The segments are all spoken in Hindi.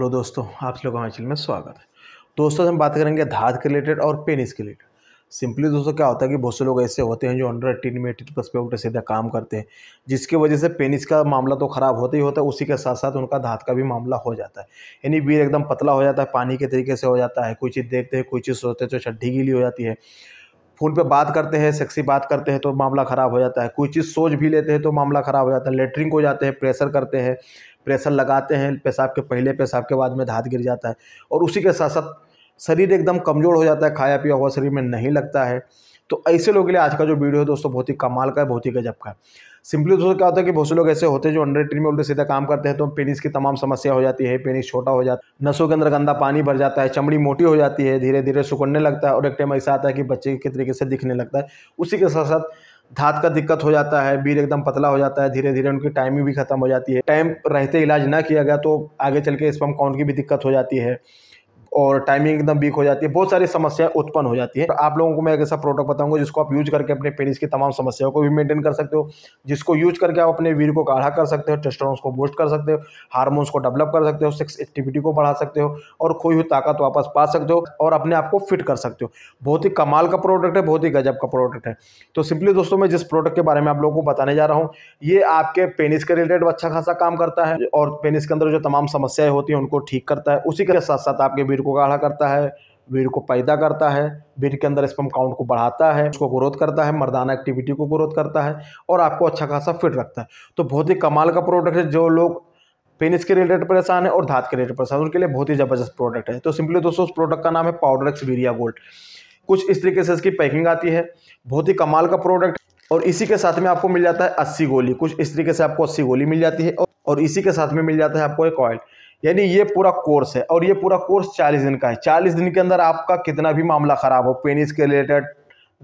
हेलो दोस्तों आप लोगों का चैनल में स्वागत है दोस्तों हम बात करेंगे धात के रिलेटेड और पेनिस के रिलेटेड सिंपली दोस्तों क्या होता है कि बहुत से लोग ऐसे होते हैं जो अंडर एटीन में एटीन प्लस पे सीधा काम करते हैं जिसकी वजह से पेनिस का मामला तो ख़राब होता ही होता है उसी के साथ साथ उनका धात का भी मामला हो जाता है यानी वीर एकदम पतला हो जाता है पानी के तरीके से हो जाता है कोई चीज़ देखते हैं कोई चीज़ सोचते हैं तो छड्ढी गीली हो जाती है फ़ोन पे बात करते हैं सेक्सी बात करते हैं तो मामला ख़राब हो जाता है कोई चीज़ सोच भी लेते हैं तो मामला ख़राब हो जाता है लेटरिंग को जाते हैं प्रेशर करते हैं प्रेशर लगाते हैं पेशाब के पहले पेशाब के बाद में धात गिर जाता है और उसी के साथ साथ शरीर एकदम कमज़ोर हो जाता है खाया पिया हुआ शरीर में नहीं लगता है तो ऐसे लोगों के लिए आज का जो वीडियो है दोस्तों बहुत ही कमाल का है बहुत ही गजब का है सिंपली दोस्तों क्या होता है कि बहुत से लोग ऐसे होते हैं जो अंडर ट्री में उल्टे सीधा काम करते हैं तो पेनिस की तमाम समस्या हो जाती है पेनिस छोटा हो जाता है नसों के अंदर गंदा पानी भर जाता है चमड़ी मोटी हो जाती है धीरे धीरे सुकड़ने लगता है और एक टाइम ऐसा आता है कि बच्चे के तरीके से दिखने लगता है उसी के साथ साथ धात का दिक्कत हो जाता है बीर एकदम पतला हो जाता है धीरे धीरे उनकी टाइमिंग भी खत्म हो जाती है टाइम रहते इलाज ना किया गया तो आगे चल के स्पम काउंट की भी दिक्कत हो जाती है और टाइमिंग एकदम वीक हो जाती है बहुत सारी समस्याएं उत्पन्न हो जाती है तो आप लोगों को मैं एक ऐसा प्रोडक्ट बताऊंगा जिसको आप यूज करके अपने पेनिस की तमाम समस्याओं को भी मेंटेन कर सकते हो जिसको यूज करके आप अपने वीर को काढ़ा कर सकते हो टेस्टोरॉन्स को बूस्ट कर सकते हो हार्मोन्स को डेवलप कर सकते हो सेक्स एक्टिविटी को बढ़ा सकते हो और खोई हुई ताकत वापस पा सकते हो और अपने आप को फिट कर सकते हो बहुत ही कमाल का प्रोडक्ट है बहुत ही गजब का प्रोडक्ट है तो सिंपली दोस्तों मैं जिस प्रोडक्ट के बारे में आप लोगों को बताने जा रहा हूँ ये आपके पेनिस के रिलेटेड अच्छा खासा काम करता है और पेनिस के अंदर जो तमाम समस्याएं होती हैं उनको ठीक करता है उसी के साथ साथ आपके वीर वीर को गाढ़ा करता है वीर को पैदा करता है वीर के अंदर स्पम काउंट को बढ़ाता है उसको ग्रोथ करता है मर्दाना एक्टिविटी को ग्रोथ करता है और आपको अच्छा खासा फिट रखता है तो बहुत ही कमाल का प्रोडक्ट है जो लोग पेनिस के रिलेटेड परेशान है और धात के रिलेटेड परेशान उनके लिए बहुत ही ज़बरदस्त प्रोडक्ट है तो सिंपली दोस्तों उस प्रोडक्ट का नाम है पाउडरक्स वीरिया गोल्ड कुछ इस तरीके से इसकी पैकिंग आती है बहुत ही कमाल का प्रोडक्ट और इसी के साथ में आपको मिल जाता है अस्सी गोली कुछ इस तरीके से आपको अस्सी गोली मिल जाती है और इसी के साथ में मिल जाता है आपको एक ऑयल यानी ये पूरा कोर्स है और ये पूरा कोर्स चालीस दिन का है चालीस दिन के अंदर आपका कितना भी मामला ख़राब हो पेनिस के रिलेटेड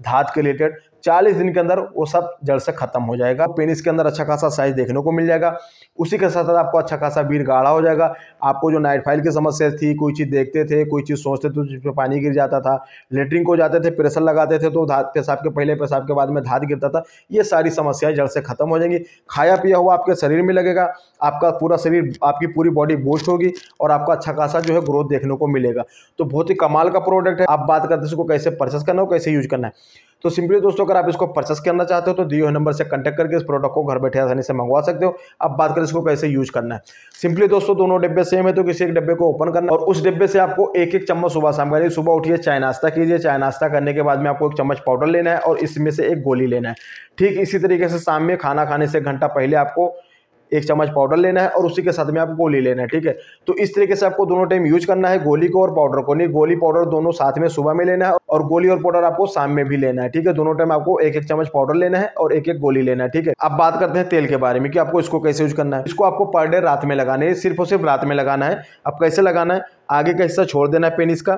धात के रिलेटेड चालीस दिन के अंदर वो सब जड़ से खत्म हो जाएगा पेनिस के अंदर अच्छा खासा साइज देखने को मिल जाएगा उसी के साथ साथ आपको अच्छा खासा बीर गाढ़ा हो जाएगा आपको जो नाइट फाइल की समस्या थी कोई चीज़ देखते थे कोई चीज़ सोचते थे पर पानी गिर जाता था लेटरिन को जाते थे प्रेशर लगाते थे तो धात पेशाब के पहले पेशाब के बाद में धात गिरता था ये सारी समस्याएँ जड़ से खत्म हो जाएंगी खाया पिया हुआ आपके शरीर में लगेगा आपका पूरा शरीर आपकी पूरी बॉडी बूस्ट होगी और आपका अच्छा खासा जो है ग्रोथ देखने को मिलेगा तो बहुत ही कमाल का प्रोडक्ट है आप बात करते इसको कैसे परचेस करना हो कैसे यूज करना है तो सिंपली दोस्तों अगर आप इसको परचेस करना चाहते हो तो दिए हुए नंबर से कंटेक्ट करके इस प्रोडक्ट को घर बैठे आसानी से मंगवा सकते हो अब बात करें इसको कैसे यूज करना है सिंपली दोस्तों दोनों डिब्बे सेम है तो किसी एक डिब्बे को ओपन करना और उस डिब्बे से आपको एक एक चम्मच सुबह शाम करिए सुबह उठिए चाय नाश्ता कीजिए चाय नाश्ता करने के बाद में आपको एक चम्मच पाउडर लेना है और इसमें से एक गोली लेना है ठीक इसी तरीके से शाम में खाना खाने से घंटा पहले आपको एक चम्मच पाउडर लेना है और उसी के साथ में आपको गोली लेना है ठीक है तो इस तरीके से आपको दोनों टाइम यूज करना है गोली को और पाउडर को नहीं गोली पाउडर दोनों साथ में सुबह में लेना है और गोली और पाउडर आपको शाम में भी लेना है ठीक है दोनों टाइम आपको एक एक चम्मच पाउडर लेना है और एक एक गोली लेना है ठीक है अब बात करते हैं तेल के बारे में कि आपको इसको कैसे यूज करना है इसको आपको पर डे रात में लगाना है सिर्फ और सिर्फ रात में लगाना है अब कैसे लगाना है आगे का हिस्सा छोड़ देना है पेनिस का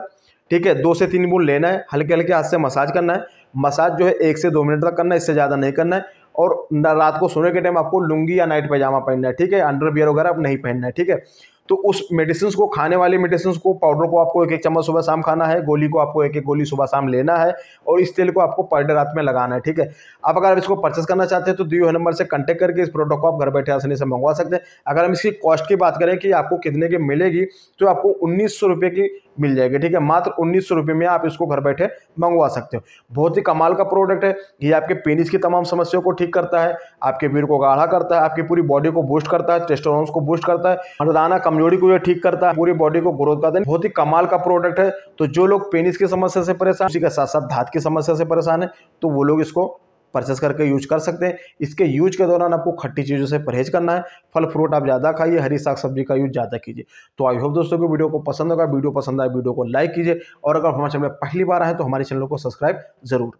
ठीक है दो से तीन बूंद लेना है हल्के हल्के हाथ से मसाज करना है मसाज जो है एक से दो मिनट तक करना है इससे ज़्यादा नहीं करना है और रात को सोने के टाइम आपको लुंगी या नाइट पैजामा पहनना है ठीक है अंडरवियर वगैरह आप नहीं पहनना है ठीक है तो उस मेडिसिन को खाने वाले मेडिसिन को पाउडर को आपको एक एक चम्मच सुबह शाम खाना है गोली को आपको एक एक गोली सुबह शाम लेना है और इस तेल को आपको पर डे रात में लगाना है ठीक है आप अगर आप इसको परचेस करना चाहते हैं तो दिए हुए नंबर से कंटेक्ट करके इस प्रोडक्ट को आप घर बैठे आसानी से मंगवा सकते हैं अगर हम इसकी कॉस्ट की बात करें कि आपको कितने की मिलेगी तो आपको उन्नीस की मिल जाएगी ठीक है मात्र उन्नीस सौ रुपये में आप इसको घर बैठे मंगवा सकते हो बहुत ही कमाल का प्रोडक्ट है ये आपके पेनिस की तमाम समस्याओं को ठीक करता है आपके वीर को गाढ़ा करता है आपकी पूरी बॉडी को बूस्ट करता है टेस्टोरॉन्स को बूस्ट करता है मरदाना कमजोरी को ठीक करता है पूरी बॉडी को ग्रोथ करता है बहुत ही कमाल का प्रोडक्ट है तो जो लोग पेनिस की समस्या से परेशान उसी के साथ साथ धात की समस्या से परेशान है तो वो लोग इसको परचेस करके यूज कर सकते हैं इसके यूज के दौरान आपको खट्टी चीज़ों से परहेज करना है फल फ्रूट आप ज़्यादा खाइए हरी साग सब्जी का यूज ज़्यादा कीजिए तो आई होप दोस्तों की वीडियो को पसंद होगा वीडियो पसंद आए वीडियो को लाइक कीजिए और अगर हमारे चैनल में पहली बार आए तो हमारे चैनल को सब्सक्राइब जरूर